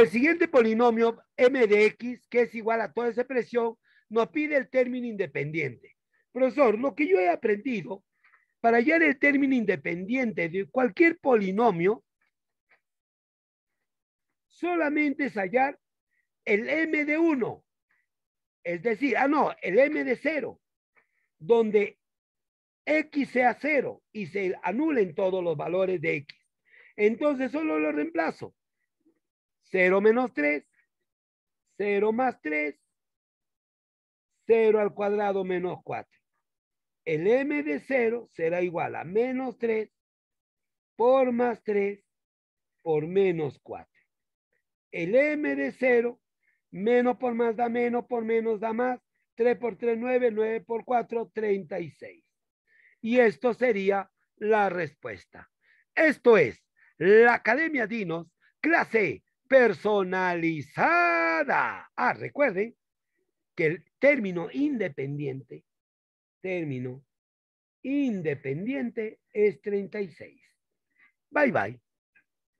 el siguiente polinomio, m de x, que es igual a toda esa expresión, nos pide el término independiente. Profesor, lo que yo he aprendido, para hallar el término independiente de cualquier polinomio, solamente es hallar el m de 1, es decir, ah, no, el m de 0, donde x sea 0 y se anulen todos los valores de x. Entonces solo lo reemplazo 0 menos 3, 0 más 3, 0 al cuadrado menos 4. El m de 0 será igual a menos 3 por más 3 por menos 4. El m de 0, menos por más da menos, por menos da más. 3 por 3, 9, 9 por 4, 36. Y esto sería la respuesta. Esto es la Academia Dinos, clase personalizada. Ah, recuerden que el término independiente, término independiente es 36. Bye bye.